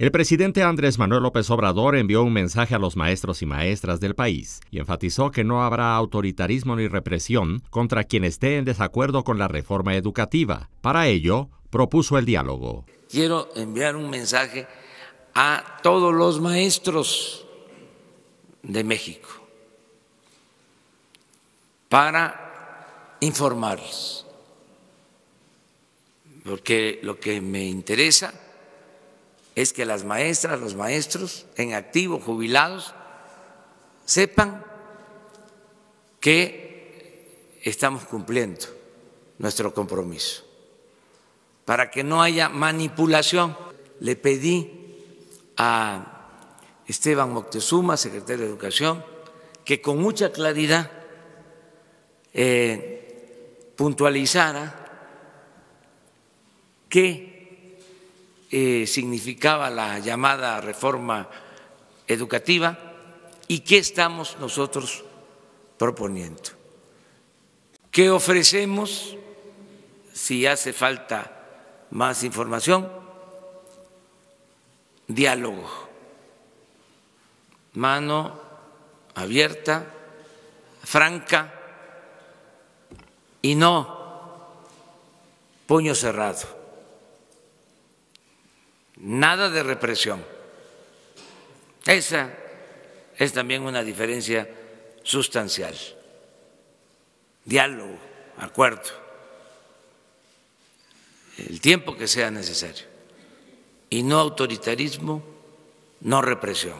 El presidente Andrés Manuel López Obrador envió un mensaje a los maestros y maestras del país y enfatizó que no habrá autoritarismo ni represión contra quien esté en desacuerdo con la reforma educativa. Para ello, propuso el diálogo. Quiero enviar un mensaje a todos los maestros de México para informarles, porque lo que me interesa es que las maestras, los maestros en activo, jubilados, sepan que estamos cumpliendo nuestro compromiso, para que no haya manipulación. Le pedí a Esteban Moctezuma, secretario de Educación, que con mucha claridad eh, puntualizara que eh, significaba la llamada reforma educativa y qué estamos nosotros proponiendo. ¿Qué ofrecemos si hace falta más información? Diálogo, mano abierta, franca y no puño cerrado nada de represión. Esa es también una diferencia sustancial. Diálogo, acuerdo, el tiempo que sea necesario. Y no autoritarismo, no represión.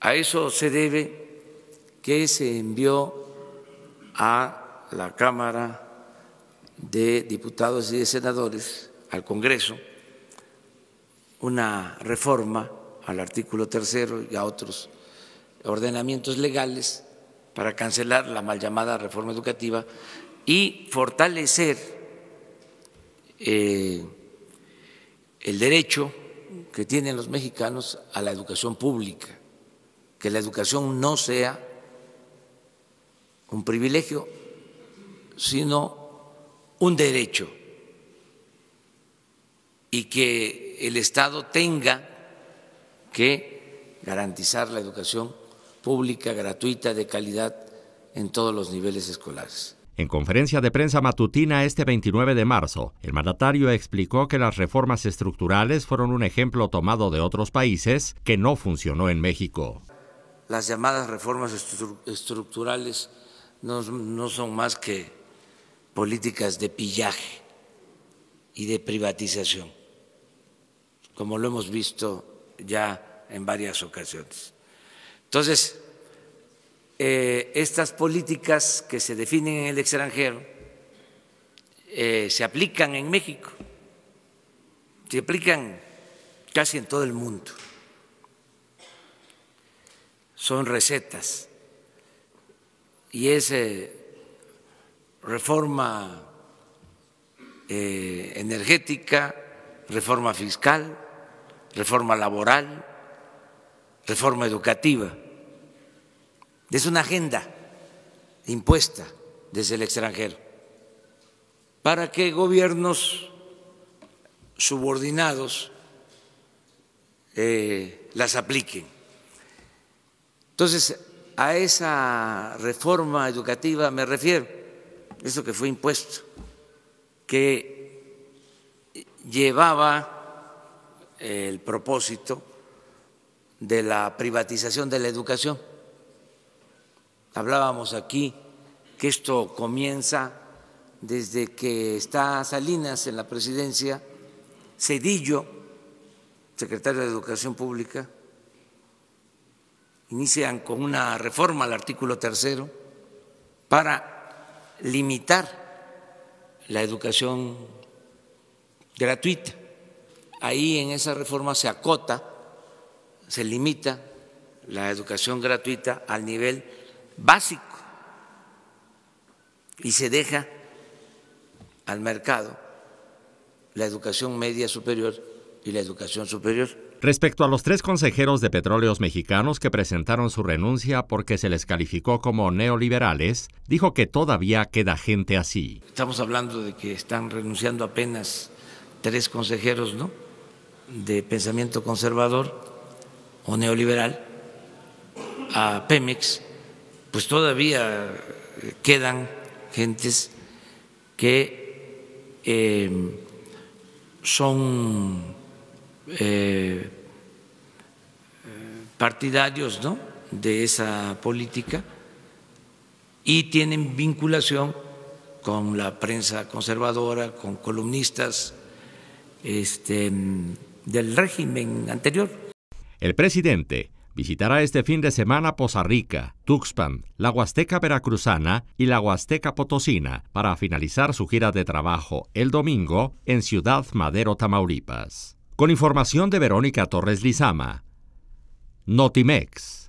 A eso se debe que se envió a la Cámara de Diputados y de Senadores al Congreso una reforma al artículo tercero y a otros ordenamientos legales para cancelar la mal llamada reforma educativa y fortalecer eh, el derecho que tienen los mexicanos a la educación pública, que la educación no sea un privilegio, sino un derecho y que el Estado tenga que garantizar la educación pública, gratuita, de calidad en todos los niveles escolares. En conferencia de prensa matutina este 29 de marzo, el mandatario explicó que las reformas estructurales fueron un ejemplo tomado de otros países que no funcionó en México. Las llamadas reformas estructurales no son más que políticas de pillaje y de privatización como lo hemos visto ya en varias ocasiones. Entonces, eh, estas políticas que se definen en el extranjero eh, se aplican en México, se aplican casi en todo el mundo. Son recetas y es reforma eh, energética, reforma fiscal, reforma laboral, reforma educativa. Es una agenda impuesta desde el extranjero para que gobiernos subordinados eh, las apliquen. Entonces, a esa reforma educativa me refiero, eso que fue impuesto, que llevaba el propósito de la privatización de la educación. Hablábamos aquí que esto comienza desde que está Salinas en la presidencia, Cedillo, secretario de Educación Pública, inician con una reforma al artículo tercero para limitar la educación gratuita ahí en esa reforma se acota, se limita la educación gratuita al nivel básico y se deja al mercado la educación media superior y la educación superior. Respecto a los tres consejeros de petróleos mexicanos que presentaron su renuncia porque se les calificó como neoliberales, dijo que todavía queda gente así. Estamos hablando de que están renunciando apenas tres consejeros, ¿no? de pensamiento conservador o neoliberal a Pemex, pues todavía eh, quedan gentes que eh, son eh, partidarios de esa política y tienen vinculación con la prensa conservadora, con columnistas, este, del régimen anterior. El presidente visitará este fin de semana Poza Rica, Tuxpan, la Huasteca Veracruzana y la Huasteca Potosina para finalizar su gira de trabajo el domingo en Ciudad Madero, Tamaulipas. Con información de Verónica Torres Lizama, Notimex.